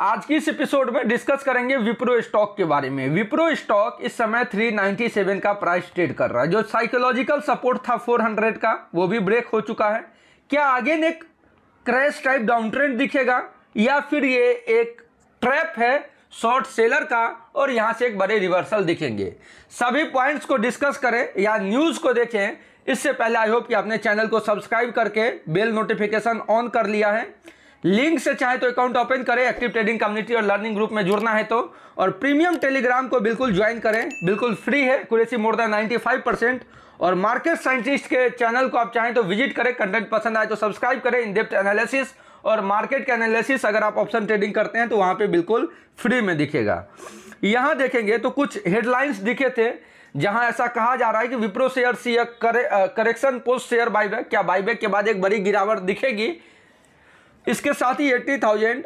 आज की इस एपिसोड में डिस्कस करेंगे विप्रो स्टॉक के बारे में विप्रो स्टॉक इस समय 397 का प्राइस ट्रेड कर रहा है जो साइकोलॉजिकल सपोर्ट था 400 का वो भी ब्रेक हो चुका है क्या आगे ने क्रैश टाइप डाउन ट्रेंड दिखेगा या फिर ये एक ट्रैप है शॉर्ट सेलर का और यहाँ से एक बड़े रिवर्सल दिखेंगे सभी पॉइंट्स को डिस्कस करें या न्यूज़ को देखें इससे पहले आई होप कि आपने चैनल को सब्सक्राइब करके बेल नोटिफिकेशन ऑन कर लिया है लिंक से चाहे तो अकाउंट ओपन करें एक्टिव ट्रेडिंग कम्युनिटी और लर्निंग ग्रुप में जुड़ना है तो और प्रीमियम टेलीग्राम को बिल्कुल ज्वाइन करें बिल्कुल फ्री है कुरेसी मोर देन 95 परसेंट और मार्केट साइंटिस्ट के चैनल को आप चाहें तो विजिट करें कंटेंट पसंद आए तो सब्सक्राइब करें इन डेप्थ एनालिसिस और मार्केट के एनालिसिस अगर आप ऑप्शन ट्रेडिंग करते हैं तो वहाँ पर बिल्कुल फ्री में दिखेगा यहाँ देखेंगे तो कुछ हेडलाइंस दिखे थे जहां ऐसा कहा जा रहा है कि Wipro share see correction post share buyback क्या बाईबैक के बाद एक बड़ी गिरावट दिखेगी इसके साथ ही eighty thousand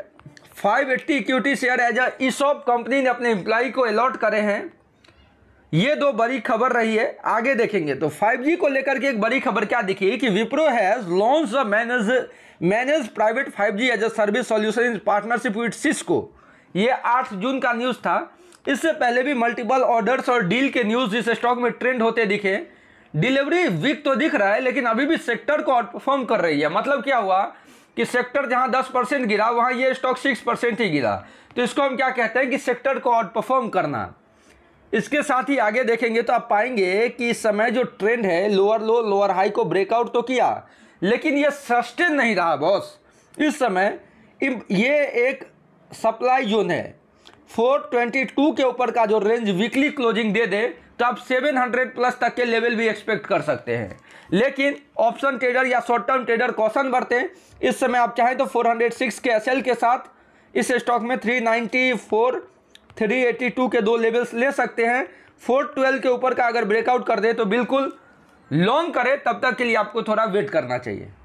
five eighty equity share as a ESOP company ने अपने इंप्लाई को अलॉट करे हैं ये दो बड़ी खबर रही है आगे देखेंगे तो 5G को लेकर के एक बड़ी खबर क्या दिखी है कि Wipro has launch the manage manage private 5G as a service solution in partnership with Cisco ये 8 जून का न्यूज़ था इससे पहले भी मल्टीपल ऑर्डर्स और डील के न्यूज़ इस स्टॉक में ट्रेंड होते दिखे डिलीवरी वीक तो दिख रहा है लेकिन अभी भी सेक्टर को आउटफॉर्म कर रही है मतलब क्या हुआ कि सेक्टर जहां 10 परसेंट गिरा वहां ये स्टॉक 6 परसेंट ही गिरा तो इसको हम क्या कहते हैं कि सेक्टर को आउट परफॉर्म करना इसके साथ ही आगे देखेंगे तो आप पाएंगे कि इस समय जो ट्रेंड है लोअर लो लोअर हाई को ब्रेकआउट तो किया लेकिन ये सस्टेन नहीं रहा बॉस इस समय ये एक सप्लाई जोन है 422 के ऊपर का जो रेंज वीकली क्लोजिंग दे दे तो आप 700 प्लस तक के लेवल भी एक्सपेक्ट कर सकते हैं लेकिन ऑप्शन ट्रेडर या शॉर्ट टर्म ट्रेडर कौशन हैं इस समय आप चाहें तो 406 के एस के साथ इस स्टॉक में 394 382 के दो लेवल्स ले सकते हैं 412 के ऊपर का अगर ब्रेकआउट कर दे तो बिल्कुल लॉन्ग करें तब तक के लिए आपको थोड़ा वेट करना चाहिए